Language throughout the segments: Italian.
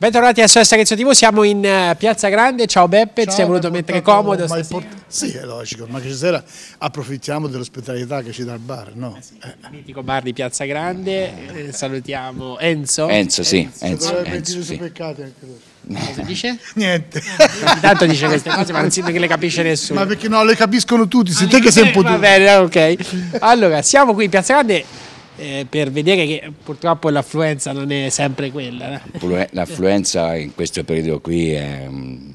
Bentornati al Sesta Rezzio TV, siamo in eh, Piazza Grande, ciao Beppe, ciao, ti sei voluto mettere comodo ma port- Sì, è logico, ma che stasera approfittiamo dell'ospitalità che ci dà il bar, no? Eh sì, il mitico bar di Piazza Grande, eh, salutiamo Enzo. Enzo, sì, Enzo. Enzo, Enzo, Enzo sì. peccati anche lui. Cosa dice? Niente. Intanto dice queste cose, ma non sento che le capisce nessuno. Ma perché no, le capiscono tutti, se ah, te che sei un po' eh, Va bene, ok. Allora, siamo qui in Piazza Grande, eh, per vedere che purtroppo l'affluenza non è sempre quella. Eh. L'affluenza in questo periodo qui è, mm,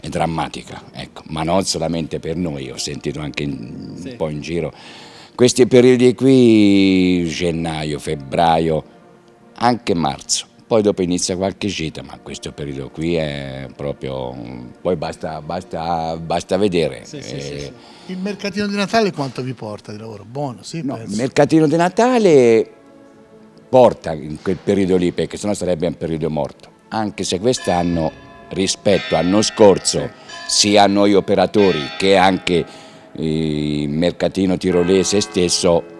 è drammatica, ecco. ma non solamente per noi, ho sentito anche in, sì. un po' in giro. Questi periodi qui, gennaio, febbraio, anche marzo, poi dopo inizia qualche gita, ma questo periodo qui è proprio... poi basta, basta, basta vedere. Sì, eh, sì, sì, il mercatino di Natale quanto vi porta di lavoro? Buono, sì? No, il mercatino di Natale porta in quel periodo lì, perché sennò sarebbe un periodo morto, anche se quest'anno rispetto all'anno scorso sia noi operatori che anche il mercatino tirolese stesso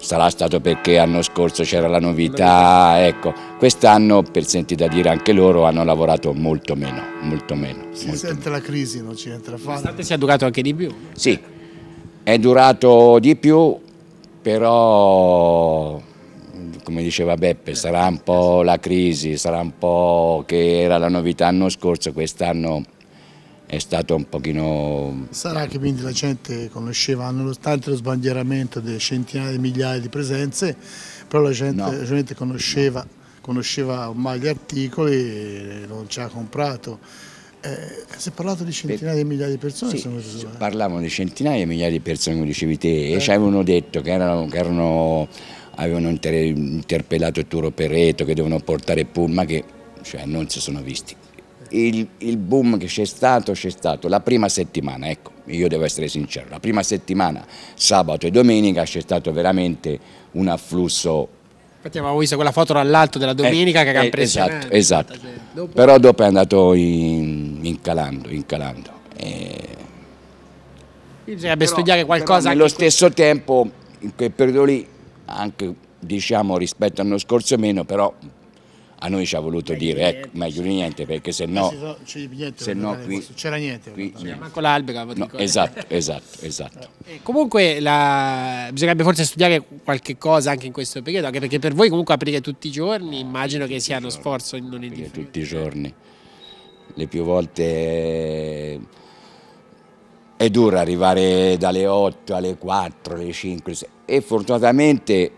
sarà stato perché l'anno scorso c'era la novità, ecco, quest'anno per sentire da dire anche loro hanno lavorato molto meno, molto meno. Si molto sente meno. la crisi, non ci entra fare. Nonostante sia durato anche di più. Sì, è durato di più, però come diceva Beppe, sarà un po' la crisi, sarà un po' che era la novità l'anno scorso, quest'anno è stato un pochino... Sarà che quindi la gente conosceva, nonostante lo sbandieramento di centinaia di migliaia di presenze, però la gente, no. la gente conosceva, conosceva ormai gli articoli e non ci ha comprato. Eh, si è parlato di centinaia di migliaia di persone? Sì, so, parlavano di centinaia di migliaia di persone, come dicevi te, eh. e ci avevano detto che erano, che erano avevano inter interpellato il tour operetto che devono portare Puma, che cioè, non si sono visti il, il boom che c'è stato, c'è stato la prima settimana, ecco, io devo essere sincero, la prima settimana, sabato e domenica, c'è stato veramente un afflusso Infatti avevo visto quella foto dall'alto della eh, domenica eh, che ha preso. Esatto, esatto. Dopo... Però dopo è andato in, incalando, incalando. E... Eh, bisognerebbe studiare qualcosa. Nello stesso questo... tempo, in quel periodo lì, anche diciamo rispetto all'anno scorso meno, però a noi ci ha voluto dire ecco, meglio di niente perché se no, se qui c'era niente, qui, manco l'albero no, eh. esatto, esatto, esatto. E eh, comunque la, bisognerebbe forse studiare qualche cosa anche in questo periodo anche perché per voi comunque aprire tutti i giorni immagino che sia uno sforzo non indifferente tutti i giorni le più volte è dura arrivare dalle 8 alle 4 alle 5 6 e fortunatamente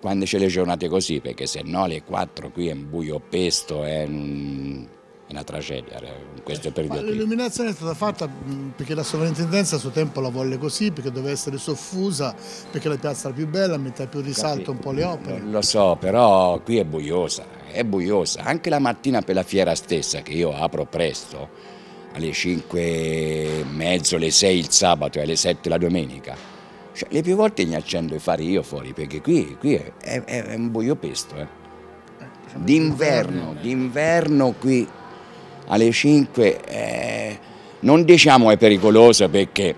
quando c'è le giornate così, perché se no alle 4 qui è un buio pesto, è un una tragedia eh, in questo eh, periodo. l'illuminazione è stata fatta perché la sovrintendenza a suo tempo la volle così, perché doveva essere soffusa, perché la piazza era più bella, mette più risalto un po' le opere. Lo so, però qui è buiosa, è buiosa. Anche la mattina per la fiera stessa, che io apro presto, alle 5 e mezzo, alle 6 il sabato e alle 7 la domenica cioè, le più volte mi accendo i fari io fuori, perché qui, qui è, è, è, un buio pesto. Eh. D'inverno, d'inverno qui alle 5, eh, non diciamo è pericoloso perché,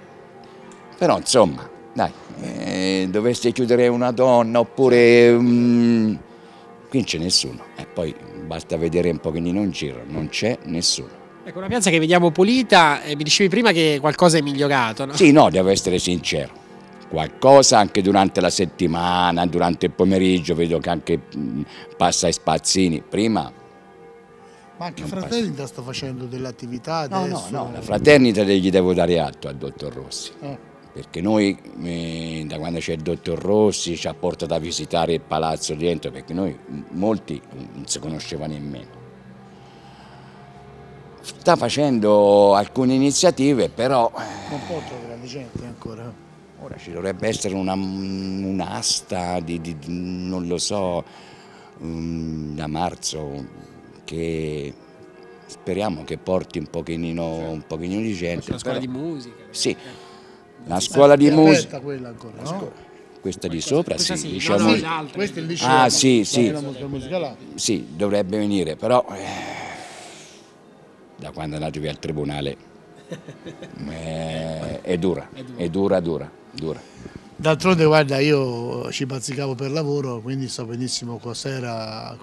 però insomma, dai, eh, doveste chiudere una donna oppure... Um, qui non c'è nessuno. E poi basta vedere un pochettino in giro, non c'è nessuno. Ecco, una piazza che vediamo pulita, eh, mi dicevi prima che qualcosa è migliorato, no? Sì, no, devo essere sincero qualcosa anche durante la settimana, durante il pomeriggio, vedo che anche passa ai spazzini, prima... Ma anche Fraternita passa. sta facendo delle attività adesso? No, no, la Fraternita gli devo dare atto al Dottor Rossi. Eh perché noi eh, da quando c'è il dottor Rossi ci ha portato a visitare il palazzo dentro perché noi molti non si conoscevano nemmeno. Sta facendo alcune iniziative però... Comporta della gente ancora. Ora ci dovrebbe essere un'asta un di, di, non lo so, um, da marzo che speriamo che porti un pochino, un pochino di gente. Una scuola però... di musica. Sì, la scuola di musica. quella ancora, no? scuola questa di sopra questa sì, sì. Diciamo... No, no, diciamo questo è il liceo ah, sì, sì. sì dovrebbe venire però eh, da quando è andato via al tribunale è, è, dura, è, dura, dura, dura, D'altronde guarda io ci bazzicavo per lavoro quindi so benissimo cos'era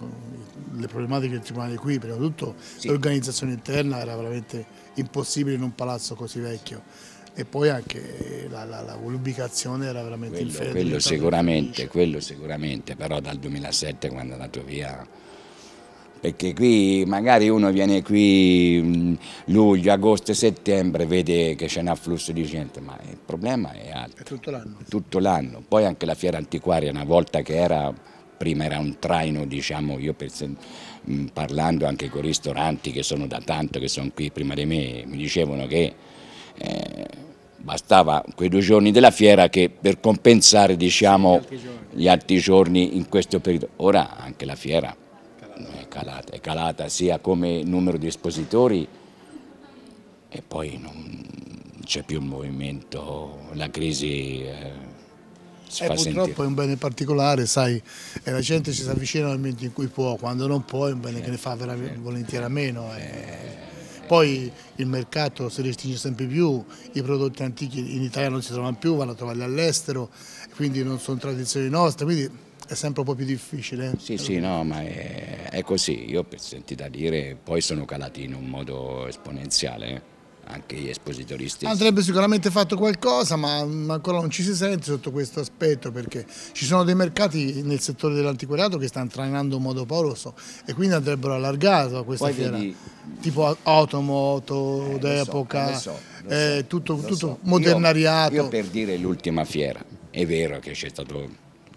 le problematiche del tribunale qui, prima di tutto sì. l'organizzazione interna era veramente impossibile in un palazzo così vecchio e poi anche la, la, la ubicazione era veramente quello, inferiore. Quello sicuramente, quello sicuramente, però dal 2007 quando è andato via perché qui magari uno viene qui luglio, agosto, settembre, vede che c'è un afflusso di gente, ma il problema è altro. È tutto l'anno? Tutto l'anno. Poi anche la fiera antiquaria, una volta che era, prima era un traino, diciamo, io per, parlando anche con i ristoranti che sono da tanto, che sono qui prima di me, mi dicevano che... Eh, bastava quei due giorni della fiera che per compensare diciamo, gli altri giorni in questo periodo. Ora anche la fiera è calata, è calata sia come numero di espositori e poi non c'è più il movimento, la crisi eh, si eh, fa purtroppo sentire. è un bene particolare, sai, e eh, la gente si avvicina al momento in cui può, quando non può è un bene che ne fa volentieri a meno. E... Eh. Poi il mercato si restringe sempre più, i prodotti antichi in Italia non si trovano più, vanno a trovarli all'estero, quindi non sono tradizioni nostre, quindi è sempre un po' più difficile. Sì, allora. sì, no, ma è, è così. Io per sentita dire, poi sono calati in un modo esponenziale eh. anche gli espositori Andrebbe sicuramente fatto qualcosa, ma ancora non ci si sente sotto questo aspetto perché ci sono dei mercati nel settore dell'antiquariato che stanno trainando in modo pauroso e quindi andrebbero allargati a questa Poi fiera. Vedi... Tipo automoto eh, d'epoca, eh, so, eh, so, eh, tutto, tutto so. modernariato. Io, io per dire l'ultima fiera, è vero che c'è stato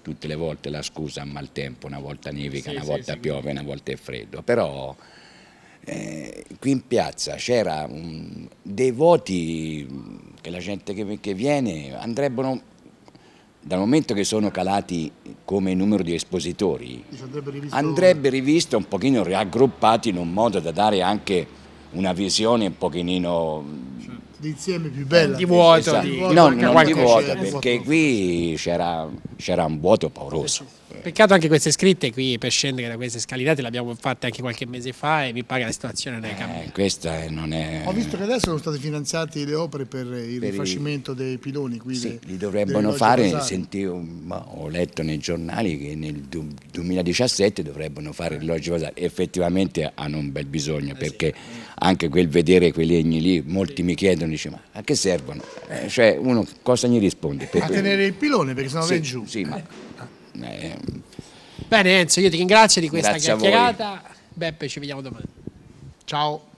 tutte le volte la scusa a maltempo, una volta nevica, sì, una volta sì, piove, una volta è freddo, però eh, qui in piazza c'era dei voti mm, che la gente che, che viene andrebbero dal momento che sono calati come numero di espositori, andrebbe rivisto un pochino raggruppati in un modo da dare anche una visione un pochino d'insieme più bella. Di vuoto, esatto. di, no, non di vuoto, perché qui c'era, c'era un vuoto pauroso. Eh Peccato anche queste scritte qui, per scendere da queste scalinate, le abbiamo fatte anche qualche mese fa e mi pare la situazione non è cambiata. Eh, questa non è... Ho visto che adesso sono state finanziate le opere per il per rifacimento i... dei piloni. Qui sì, li dovrebbero fare, sentivo, ho letto nei giornali che nel 2017 dovrebbero fare il logio vasale. Effettivamente hanno un bel bisogno eh, perché sì. anche quel vedere quei legni lì, molti sì. mi chiedono, dice, ma a che servono? Eh, cioè uno cosa gli risponde? Per... A tenere il pilone perché sennò sì, giù. Sì, ma... Eh. Eh. Bene Enzo, io ti ringrazio di questa Grazie chiacchierata. Beppe, ci vediamo domani. Ciao.